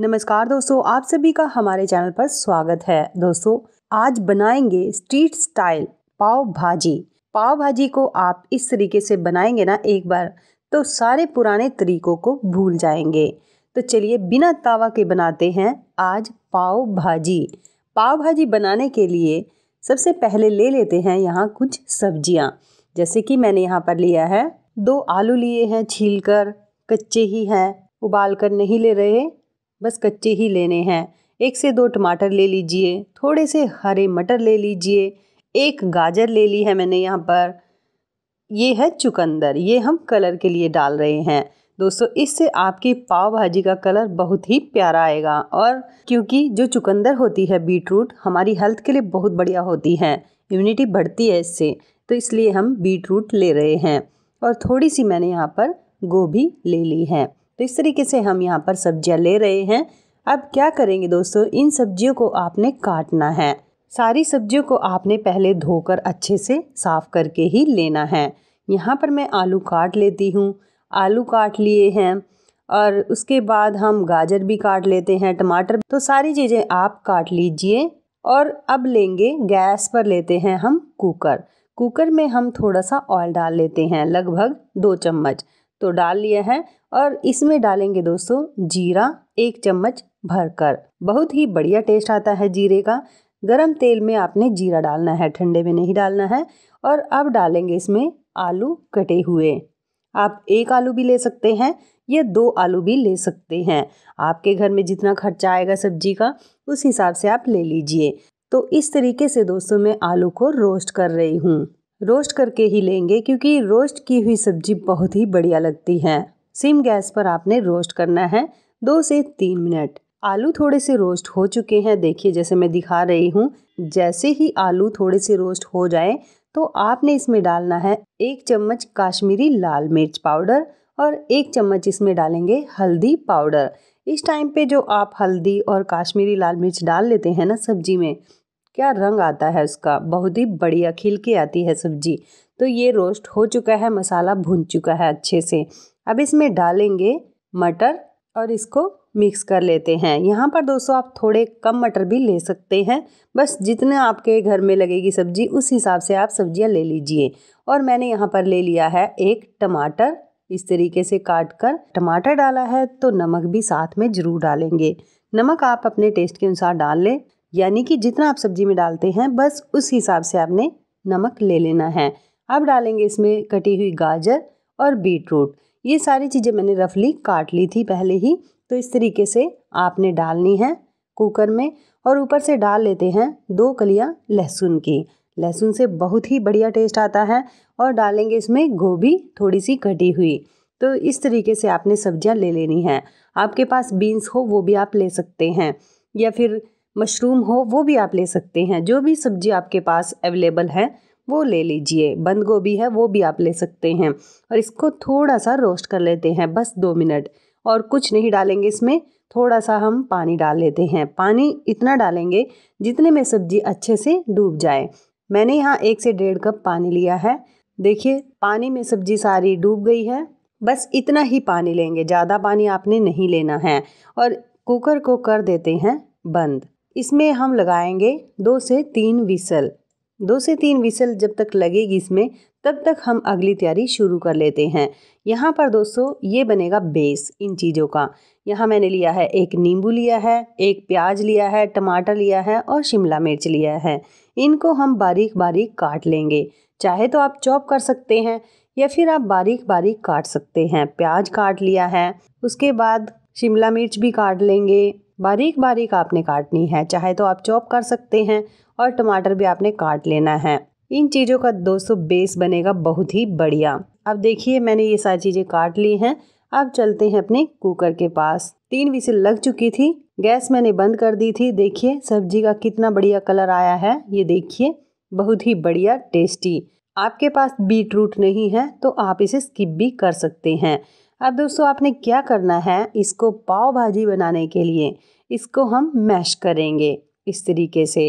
नमस्कार दोस्तों आप सभी का हमारे चैनल पर स्वागत है दोस्तों आज बनाएंगे स्ट्रीट स्टाइल पाव भाजी पाव भाजी को आप इस तरीके से बनाएंगे ना एक बार तो सारे पुराने तरीकों को भूल जाएंगे तो चलिए बिना तावा के बनाते हैं आज पाव भाजी पाव भाजी बनाने के लिए सबसे पहले ले लेते हैं यहाँ कुछ सब्जियाँ जैसे कि मैंने यहाँ पर लिया है दो आलू लिए हैं छील कर कच्चे ही हैं उबाल कर नहीं ले रहे बस कच्चे ही लेने हैं एक से दो टमाटर ले लीजिए थोड़े से हरे मटर ले लीजिए एक गाजर ले ली है मैंने यहाँ पर ये है चुकंदर ये हम कलर के लिए डाल रहे हैं दोस्तों इससे आपकी पाव भाजी का कलर बहुत ही प्यारा आएगा और क्योंकि जो चुकंदर होती है बीटरूट हमारी हेल्थ के लिए बहुत बढ़िया होती है इम्यूनिटी बढ़ती है इससे तो इसलिए हम बीटरूट ले रहे हैं और थोड़ी सी मैंने यहाँ पर गोभी ले ली है तो इस तरीके से हम यहाँ पर सब्जियाँ ले रहे हैं अब क्या करेंगे दोस्तों इन सब्जियों को आपने काटना है सारी सब्जियों को आपने पहले धोकर अच्छे से साफ़ करके ही लेना है यहाँ पर मैं आलू काट लेती हूँ आलू काट लिए हैं और उसके बाद हम गाजर भी काट लेते हैं टमाटर तो सारी चीज़ें आप काट लीजिए और अब लेंगे गैस पर लेते हैं हम कुकर कुकर में हम थोड़ा सा ऑयल डाल लेते हैं लगभग दो चम्मच तो डाल लिया है और इसमें डालेंगे दोस्तों जीरा एक चम्मच भरकर बहुत ही बढ़िया टेस्ट आता है जीरे का गरम तेल में आपने जीरा डालना है ठंडे में नहीं डालना है और अब डालेंगे इसमें आलू कटे हुए आप एक आलू भी ले सकते हैं या दो आलू भी ले सकते हैं आपके घर में जितना खर्चा आएगा सब्जी का उस हिसाब से आप ले लीजिए तो इस तरीके से दोस्तों मैं आलू को रोस्ट कर रही हूँ रोस्ट करके ही लेंगे क्योंकि रोस्ट की हुई सब्जी बहुत ही बढ़िया लगती है सिम गैस पर आपने रोस्ट करना है दो से तीन मिनट आलू थोड़े से रोस्ट हो चुके हैं देखिए जैसे मैं दिखा रही हूँ जैसे ही आलू थोड़े से रोस्ट हो जाए तो आपने इसमें डालना है एक चम्मच काश्मीरी लाल मिर्च पाउडर और एक चम्मच इसमें डालेंगे हल्दी पाउडर इस टाइम पे जो आप हल्दी और काश्मीरी लाल मिर्च डाल लेते हैं ना सब्जी में क्या रंग आता है उसका बहुत ही बढ़िया खिलके आती है सब्जी तो ये रोस्ट हो चुका है मसाला भून चुका है अच्छे से अब इसमें डालेंगे मटर और इसको मिक्स कर लेते हैं यहाँ पर दोस्तों आप थोड़े कम मटर भी ले सकते हैं बस जितने आपके घर में लगेगी सब्जी उस हिसाब से आप सब्जियाँ ले लीजिए और मैंने यहाँ पर ले लिया है एक टमाटर इस तरीके से काट कर टमाटर डाला है तो नमक भी साथ में ज़रूर डालेंगे नमक आप अपने टेस्ट के अनुसार डाल लें यानी कि जितना आप सब्जी में डालते हैं बस उस हिसाब से आपने नमक ले लेना है अब डालेंगे इसमें कटी हुई गाजर और बीट रूट ये सारी चीज़ें मैंने रफली काट ली थी पहले ही तो इस तरीके से आपने डालनी है कुकर में और ऊपर से डाल लेते हैं दो कलियां लहसुन की लहसुन से बहुत ही बढ़िया टेस्ट आता है और डालेंगे इसमें गोभी थोड़ी सी कटी हुई तो इस तरीके से आपने सब्जियां ले लेनी हैं आपके पास बीन्स हो वो भी आप ले सकते हैं या फिर मशरूम हो वो भी आप ले सकते हैं जो भी सब्जी आपके पास अवेलेबल है वो ले लीजिए बंद गोभी है वो भी आप ले सकते हैं और इसको थोड़ा सा रोस्ट कर लेते हैं बस दो मिनट और कुछ नहीं डालेंगे इसमें थोड़ा सा हम पानी डाल लेते हैं पानी इतना डालेंगे जितने में सब्जी अच्छे से डूब जाए मैंने यहाँ एक से डेढ़ कप पानी लिया है देखिए पानी में सब्जी सारी डूब गई है बस इतना ही पानी लेंगे ज़्यादा पानी आपने नहीं लेना है और कुकर को कर देते हैं बंद इसमें हम लगाएंगे दो से तीन विसल दो से तीन विसल जब तक लगेगी इसमें तब तक हम अगली तैयारी शुरू कर लेते हैं यहाँ पर दोस्तों ये बनेगा बेस इन चीज़ों का यहाँ मैंने लिया है एक नींबू लिया है एक प्याज लिया है टमाटर लिया है और शिमला मिर्च लिया है इनको हम बारीक बारीक काट लेंगे चाहे तो आप चॉप कर सकते हैं या फिर आप बारीक बारीक काट सकते हैं प्याज काट लिया है उसके बाद शिमला मिर्च भी काट लेंगे बारीक बारीक आपने काटनी है चाहे तो आप चॉप कर सकते हैं और टमाटर भी आपने काट लेना है इन चीज़ों का दोस्तों बेस बनेगा बहुत ही बढ़िया अब देखिए मैंने ये सारी चीज़ें काट ली हैं अब चलते हैं अपने कुकर के पास तीन विसिल लग चुकी थी गैस मैंने बंद कर दी थी देखिए सब्जी का कितना बढ़िया कलर आया है ये देखिए बहुत ही बढ़िया टेस्टी आपके पास बीट रूट नहीं है तो आप इसे स्किप भी कर सकते हैं अब दोस्तों आपने क्या करना है इसको पाव भाजी बनाने के लिए इसको हम मैश करेंगे इस तरीके से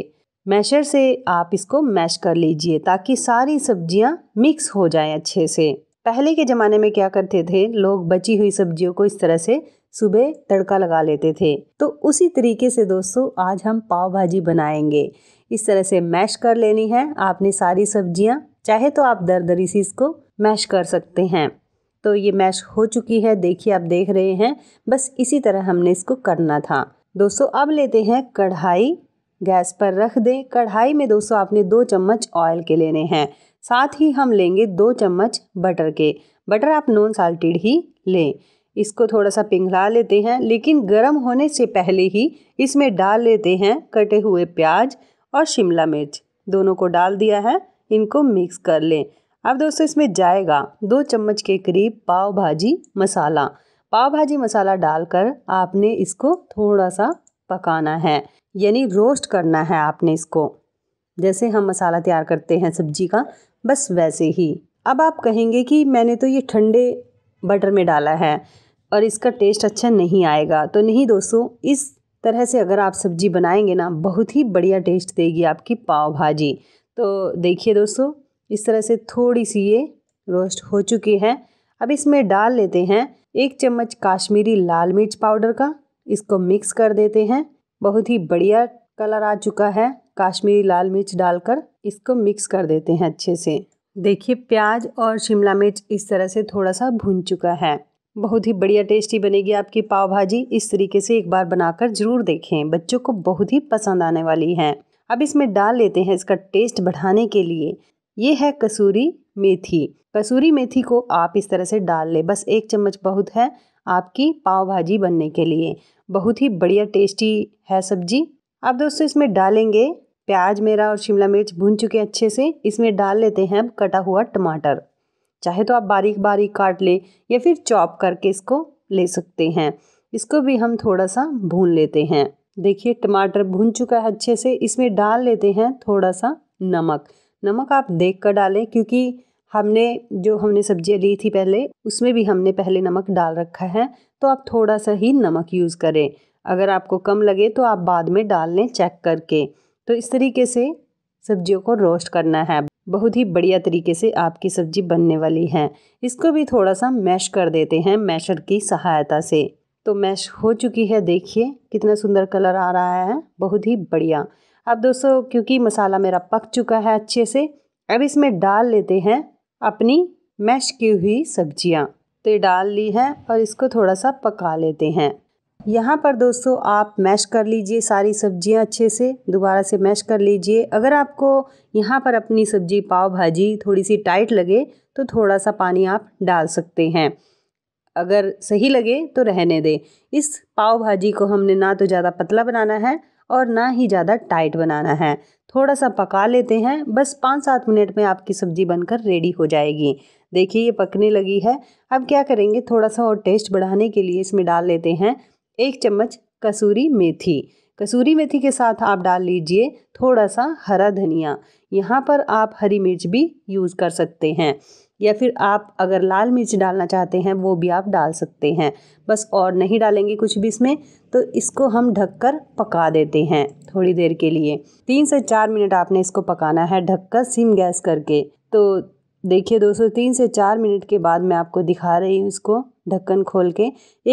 मैशर से आप इसको मैश कर लीजिए ताकि सारी सब्जियां मिक्स हो जाएं अच्छे से पहले के ज़माने में क्या करते थे लोग बची हुई सब्जियों को इस तरह से सुबह तड़का लगा लेते थे तो उसी तरीके से दोस्तों आज हम पाव भाजी बनाएंगे इस तरह से मैश कर लेनी है आपने सारी सब्जियां चाहे तो आप दर दरी से इसको मैश कर सकते हैं तो ये मैश हो चुकी है देखिए आप देख रहे हैं बस इसी तरह हमने इसको करना था दोस्तों अब लेते हैं कढ़ाई गैस पर रख दें कढ़ाई में दोस्तों आपने दो चम्मच ऑयल के लेने हैं साथ ही हम लेंगे दो चम्मच बटर के बटर आप नॉन साल्टेड ही लें इसको थोड़ा सा पिघला लेते हैं लेकिन गर्म होने से पहले ही इसमें डाल लेते हैं कटे हुए प्याज और शिमला मिर्च दोनों को डाल दिया है इनको मिक्स कर लें अब दोस्तों इसमें जाएगा दो चम्मच के करीब पाव भाजी मसाला पाव भाजी मसाला डालकर आपने इसको थोड़ा सा पकाना है यानी रोस्ट करना है आपने इसको जैसे हम मसाला तैयार करते हैं सब्जी का बस वैसे ही अब आप कहेंगे कि मैंने तो ये ठंडे बटर में डाला है और इसका टेस्ट अच्छा नहीं आएगा तो नहीं दोस्तों इस तरह से अगर आप सब्जी बनाएंगे ना बहुत ही बढ़िया टेस्ट देगी आपकी पाव भाजी तो देखिए दोस्तों इस तरह से थोड़ी सी ये रोस्ट हो चुकी है अब इसमें डाल लेते हैं एक चम्मच काश्मीरी लाल मिर्च पाउडर का इसको मिक्स कर देते हैं बहुत ही बढ़िया कलर आ चुका है काश्मीरी लाल मिर्च डालकर इसको मिक्स कर देते हैं अच्छे से देखिए प्याज और शिमला मिर्च इस तरह से थोड़ा सा भुन चुका है बहुत ही बढ़िया टेस्टी बनेगी आपकी पाव भाजी इस तरीके से एक बार बनाकर ज़रूर देखें बच्चों को बहुत ही पसंद आने वाली है अब इसमें डाल लेते हैं इसका टेस्ट बढ़ाने के लिए ये है कसूरी मेथी कसूरी मेथी को आप इस तरह से डाल लें बस एक चम्मच बहुत है आपकी पाव भाजी बनने के लिए बहुत ही बढ़िया टेस्टी है सब्जी अब दोस्तों इसमें डालेंगे प्याज मेरा और शिमला मिर्च भून चुके हैं अच्छे से इसमें डाल लेते हैं अब कटा हुआ टमाटर चाहे तो आप बारीक बारीक काट ले या फिर चॉप करके इसको ले सकते हैं इसको भी हम थोड़ा सा भून लेते हैं देखिए टमाटर भून चुका है अच्छे से इसमें डाल लेते हैं थोड़ा सा नमक नमक आप देख कर डालें क्योंकि हमने जो हमने सब्जियाँ ली थी पहले उसमें भी हमने पहले नमक डाल रखा है तो आप थोड़ा सा ही नमक यूज़ करें अगर आपको कम लगे तो आप बाद में डाल लें चेक करके तो इस तरीके से सब्जियों को रोस्ट करना है बहुत ही बढ़िया तरीके से आपकी सब्जी बनने वाली है इसको भी थोड़ा सा मैश कर देते हैं मैशर की सहायता से तो मैश हो चुकी है देखिए कितना सुंदर कलर आ रहा है बहुत ही बढ़िया अब दोस्तों क्योंकि मसाला मेरा पक चुका है अच्छे से अब इसमें डाल लेते हैं अपनी मैश की हुई सब्जियाँ तो ये डाल ली है और इसको थोड़ा सा पका लेते हैं यहाँ पर दोस्तों आप मैश कर लीजिए सारी सब्जियाँ अच्छे से दोबारा से मैश कर लीजिए अगर आपको यहाँ पर अपनी सब्जी पाव भाजी थोड़ी सी टाइट लगे तो थोड़ा सा पानी आप डाल सकते हैं अगर सही लगे तो रहने दें इस पाव भाजी को हमने ना तो ज़्यादा पतला बनाना है और ना ही ज़्यादा टाइट बनाना है थोड़ा सा पका लेते हैं बस पाँच सात मिनट में आपकी सब्ज़ी बनकर रेडी हो जाएगी देखिए ये पकने लगी है अब क्या करेंगे थोड़ा सा और टेस्ट बढ़ाने के लिए इसमें डाल लेते हैं एक चम्मच कसूरी मेथी कसूरी मेथी के साथ आप डाल लीजिए थोड़ा सा हरा धनिया यहाँ पर आप हरी मिर्च भी यूज़ कर सकते हैं या फिर आप अगर लाल मिर्च डालना चाहते हैं वो भी आप डाल सकते हैं बस और नहीं डालेंगे कुछ भी इसमें तो इसको हम ढककर पका देते हैं थोड़ी देर के लिए तीन से चार मिनट आपने इसको पकाना है ढककर सिम गैस करके तो देखिए दोस्तों तीन से चार मिनट के बाद मैं आपको दिखा रही हूँ इसको ढक्कन खोल के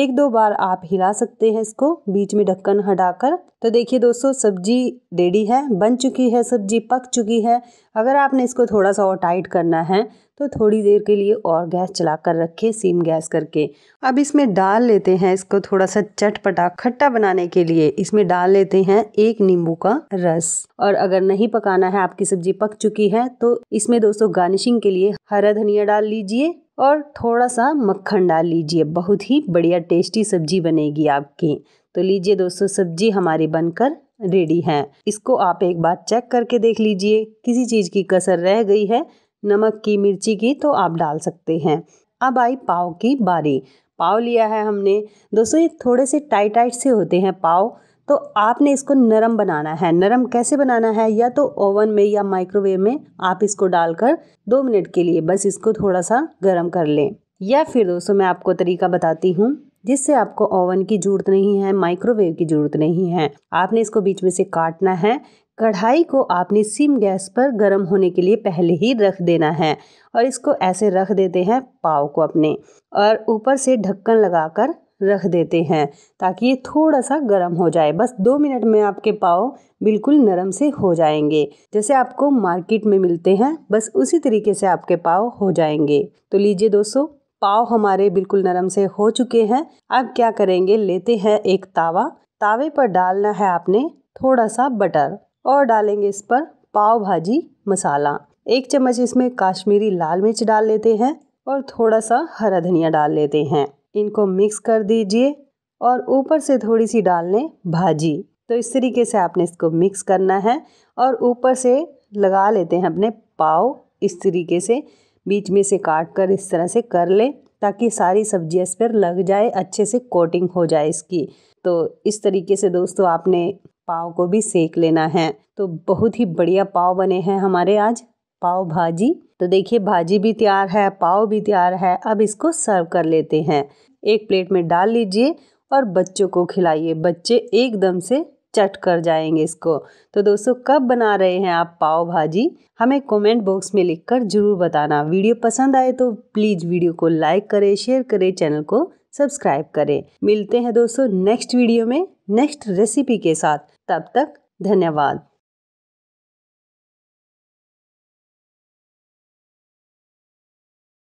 एक दो बार आप हिला सकते हैं इसको बीच में ढक्कन हटाकर तो देखिए दोस्तों सब्जी रेडी है बन चुकी है सब्जी पक चुकी है अगर आपने इसको थोड़ा सा और टाइट करना है तो थोड़ी देर के लिए और गैस चला कर रखें सीम गैस करके अब इसमें डाल लेते हैं इसको थोड़ा सा चटपटा खट्टा बनाने के लिए इसमें डाल लेते हैं एक नींबू का रस और अगर नहीं पकाना है आपकी सब्जी पक चुकी है तो इसमें दोस्तों गार्निशिंग के लिए हरा धनिया डाल लीजिए और थोड़ा सा मक्खन डाल लीजिए बहुत ही बढ़िया टेस्टी सब्जी बनेगी आपकी तो लीजिए दोस्तों सब्जी हमारी बनकर रेडी है इसको आप एक बार चेक करके देख लीजिए किसी चीज़ की कसर रह गई है नमक की मिर्ची की तो आप डाल सकते हैं अब आई पाव की बारी पाव लिया है हमने दोस्तों ये थोड़े से टाइट टाइट से होते हैं पाव तो आपने इसको नरम बनाना है नरम कैसे बनाना है या तो ओवन में या माइक्रोवेव में आप इसको डालकर दो मिनट के लिए बस इसको थोड़ा सा गर्म कर लें या फिर दोस्तों मैं आपको तरीका बताती हूँ जिससे आपको ओवन की जरूरत नहीं है माइक्रोवेव की जरूरत नहीं है आपने इसको बीच में से काटना है कढ़ाई को आपने सिम गैस पर गर्म होने के लिए पहले ही रख देना है और इसको ऐसे रख देते हैं पाव को अपने और ऊपर से ढक्कन लगाकर रख देते हैं ताकि ये थोड़ा सा गर्म हो जाए बस दो मिनट में आपके पाव बिल्कुल नरम से हो जाएंगे जैसे आपको मार्केट में मिलते हैं बस उसी तरीके से आपके पाव हो जाएंगे तो लीजिए दोस्तों पाव हमारे बिल्कुल नरम से हो चुके हैं अब क्या करेंगे लेते हैं एक तावा तावे पर डालना है आपने थोड़ा सा बटर और डालेंगे इस पर पाव भाजी मसाला एक चम्मच इसमें काश्मीरी लाल मिर्च डाल लेते हैं और थोड़ा सा हरा धनिया डाल लेते हैं इनको मिक्स कर दीजिए और ऊपर से थोड़ी सी डाल लें भाजी तो इस तरीके से आपने इसको मिक्स करना है और ऊपर से लगा लेते हैं अपने पाव इस तरीके से बीच में से काट कर इस तरह से कर लें ताकि सारी सब्जियाँ इस पर लग जाए अच्छे से कोटिंग हो जाए इसकी तो इस तरीके से दोस्तों आपने पाव को भी सेक लेना है तो बहुत ही बढ़िया पाव बने हैं हमारे आज पाव भाजी तो देखिए भाजी भी तैयार है पाव भी तैयार है अब इसको सर्व कर लेते हैं एक प्लेट में डाल लीजिए और बच्चों को खिलाइए बच्चे एकदम से चट कर जाएंगे इसको तो दोस्तों कब बना रहे हैं आप पाव भाजी हमें कमेंट बॉक्स में लिखकर ज़रूर बताना वीडियो पसंद आए तो प्लीज़ वीडियो को लाइक करें शेयर करें चैनल को सब्सक्राइब करें मिलते हैं दोस्तों नेक्स्ट वीडियो में नेक्स्ट रेसिपी के साथ तब तक धन्यवाद